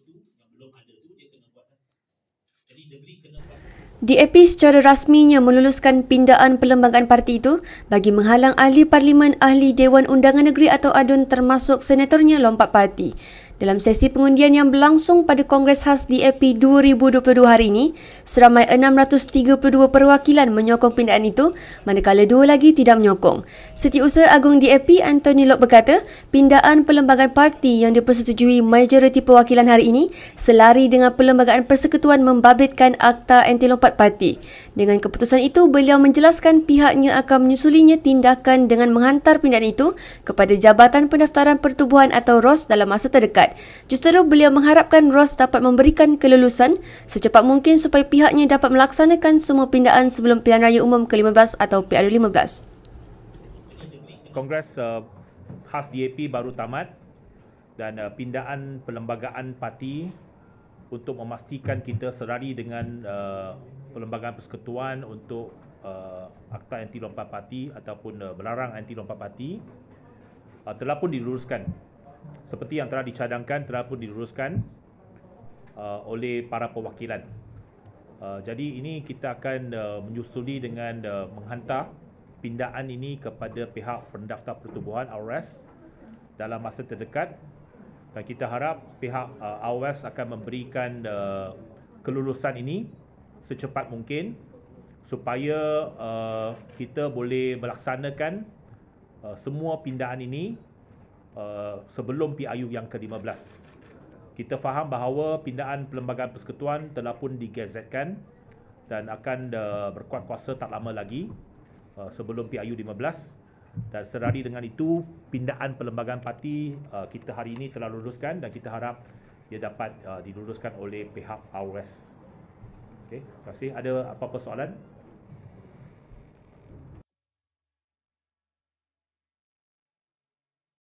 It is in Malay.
belum tu DAP lah. secara rasminya meluluskan pindaan perlembagaan parti itu bagi menghalang ahli parlimen ahli Dewan Undangan Negeri atau ADUN termasuk senatornya lompat parti. Dalam sesi pengundian yang berlangsung pada Kongres Khas DAP 2022 hari ini, seramai 632 perwakilan menyokong pindaan itu, manakala dua lagi tidak menyokong. Setiausaha Agung DAP Anthony Lok berkata, pindaan perlembagaan parti yang dipersetujui majoriti perwakilan hari ini selari dengan perlembagaan persekutuan membabitkan Akta anti lompat Parti. Dengan keputusan itu, beliau menjelaskan pihaknya akan menyusulinya tindakan dengan menghantar pindaan itu kepada Jabatan Pendaftaran Pertubuhan atau ROS dalam masa terdekat. Justeru beliau mengharapkan Ross dapat memberikan kelulusan secepat mungkin supaya pihaknya dapat melaksanakan semua pindaan sebelum pilihan raya umum ke-15 atau PRU-15. Kongres uh, khas DAP baru tamat dan uh, pindaan perlembagaan parti untuk memastikan kita serari dengan uh, perlembagaan persekutuan untuk uh, akta anti lompat parti ataupun uh, belarang anti lompat parti uh, telah pun diluluskan seperti yang telah dicadangkan telah pun diluruskan uh, oleh para perwakilan. Uh, jadi ini kita akan uh, menyusuli dengan uh, menghantar pindaan ini kepada pihak pendaftar pertubuhan RS dalam masa terdekat dan kita harap pihak uh, RS akan memberikan uh, kelulusan ini secepat mungkin supaya uh, kita boleh melaksanakan uh, semua pindaan ini uh, sebelum PIU yang ke-15. Kita faham bahawa pindaan Perlembagaan Persekutuan telah pun digazetkan dan akan uh, berkuat kuasa tak lama lagi uh, sebelum PIU 15 dan sedari dengan itu pindaan Perlembagaan Parti uh, kita hari ini telah luluskan dan kita harap dia dapat uh, diluluskan oleh pihak AWS. Okay. Terima kasih. Ada apa-apa soalan?